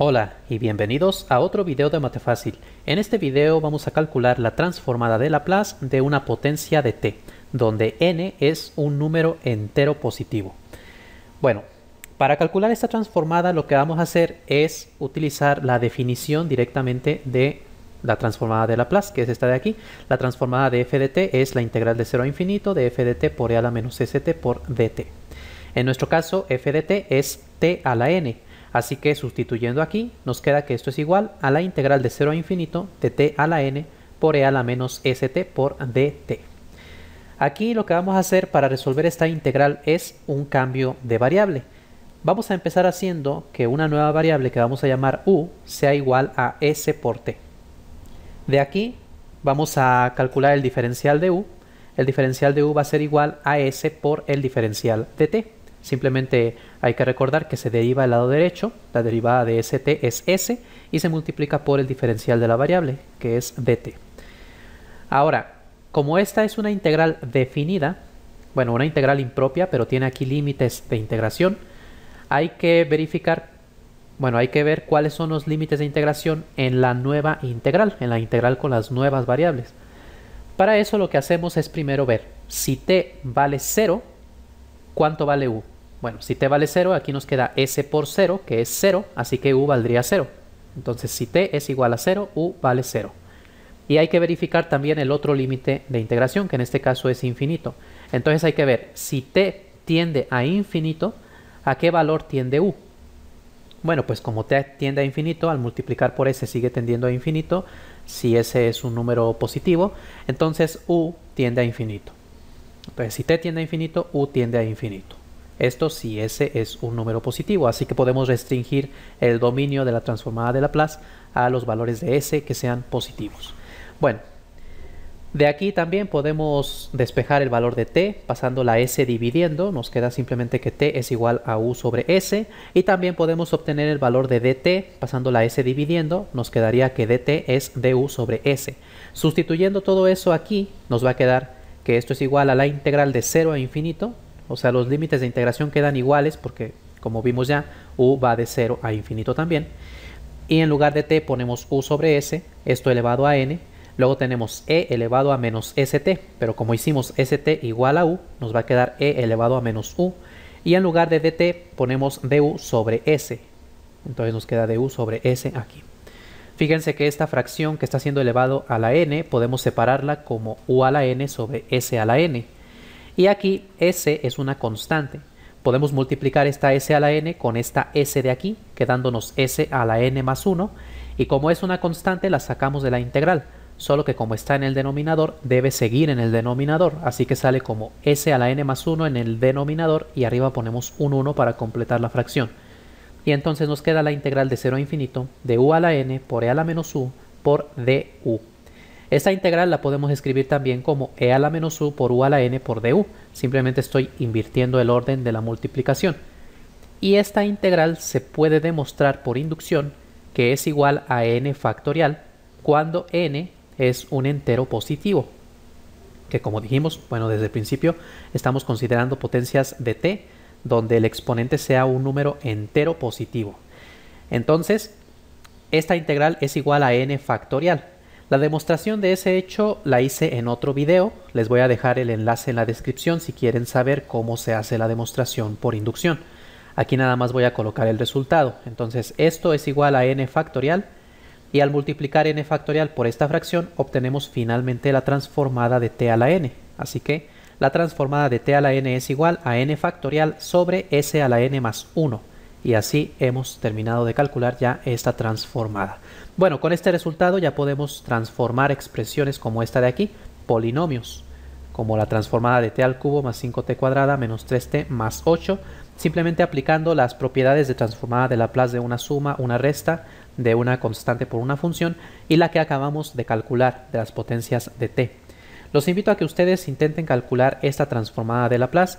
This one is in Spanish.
Hola y bienvenidos a otro video de Mate En este video vamos a calcular la transformada de Laplace de una potencia de t, donde n es un número entero positivo. Bueno, para calcular esta transformada lo que vamos a hacer es utilizar la definición directamente de la transformada de Laplace, que es esta de aquí. La transformada de f de t es la integral de 0 a infinito de f de t por e a la menos st por dt. En nuestro caso, f de t es t a la n, Así que sustituyendo aquí, nos queda que esto es igual a la integral de 0 a infinito de t a la n por e a la menos st por dt. Aquí lo que vamos a hacer para resolver esta integral es un cambio de variable. Vamos a empezar haciendo que una nueva variable que vamos a llamar u sea igual a s por t. De aquí vamos a calcular el diferencial de u. El diferencial de u va a ser igual a s por el diferencial de t. Simplemente hay que recordar que se deriva del lado derecho, la derivada de st es s y se multiplica por el diferencial de la variable, que es dt. Ahora, como esta es una integral definida, bueno, una integral impropia, pero tiene aquí límites de integración, hay que verificar, bueno, hay que ver cuáles son los límites de integración en la nueva integral, en la integral con las nuevas variables. Para eso lo que hacemos es primero ver si t vale 0, ¿cuánto vale u? Bueno, si t vale 0, aquí nos queda s por 0, que es 0, así que u valdría 0. Entonces, si t es igual a 0, u vale 0. Y hay que verificar también el otro límite de integración, que en este caso es infinito. Entonces hay que ver, si t tiende a infinito, ¿a qué valor tiende u? Bueno, pues como t tiende a infinito, al multiplicar por s sigue tendiendo a infinito, si s es un número positivo, entonces u tiende a infinito. Entonces si t tiende a infinito, u tiende a infinito. Esto si S es un número positivo, así que podemos restringir el dominio de la transformada de Laplace a los valores de S que sean positivos. Bueno, de aquí también podemos despejar el valor de t pasando la s dividiendo, nos queda simplemente que t es igual a u sobre s y también podemos obtener el valor de dt pasando la s dividiendo, nos quedaría que dt es du sobre s. Sustituyendo todo eso aquí nos va a quedar que esto es igual a la integral de 0 a infinito o sea, los límites de integración quedan iguales porque, como vimos ya, u va de 0 a infinito también. Y en lugar de t ponemos u sobre s, esto elevado a n. Luego tenemos e elevado a menos st, pero como hicimos st igual a u, nos va a quedar e elevado a menos u. Y en lugar de dt ponemos du sobre s. Entonces nos queda du sobre s aquí. Fíjense que esta fracción que está siendo elevado a la n podemos separarla como u a la n sobre s a la n. Y aquí S es una constante. Podemos multiplicar esta S a la N con esta S de aquí, quedándonos S a la N más 1. Y como es una constante, la sacamos de la integral. Solo que como está en el denominador, debe seguir en el denominador. Así que sale como S a la N más 1 en el denominador y arriba ponemos un 1 para completar la fracción. Y entonces nos queda la integral de 0 a infinito de u a la n por e a la menos u por du. Esta integral la podemos escribir también como e a la menos u por u a la n por du. Simplemente estoy invirtiendo el orden de la multiplicación. Y esta integral se puede demostrar por inducción que es igual a n factorial cuando n es un entero positivo. Que como dijimos, bueno, desde el principio estamos considerando potencias de t donde el exponente sea un número entero positivo. Entonces, esta integral es igual a n factorial la demostración de ese hecho la hice en otro video, les voy a dejar el enlace en la descripción si quieren saber cómo se hace la demostración por inducción. Aquí nada más voy a colocar el resultado, entonces esto es igual a n factorial y al multiplicar n factorial por esta fracción obtenemos finalmente la transformada de t a la n, así que la transformada de t a la n es igual a n factorial sobre s a la n más 1 y así hemos terminado de calcular ya esta transformada. Bueno, con este resultado ya podemos transformar expresiones como esta de aquí, polinomios, como la transformada de t al cubo más 5t cuadrada menos 3t más 8, simplemente aplicando las propiedades de transformada de Laplace de una suma, una resta, de una constante por una función y la que acabamos de calcular de las potencias de t. Los invito a que ustedes intenten calcular esta transformada de Laplace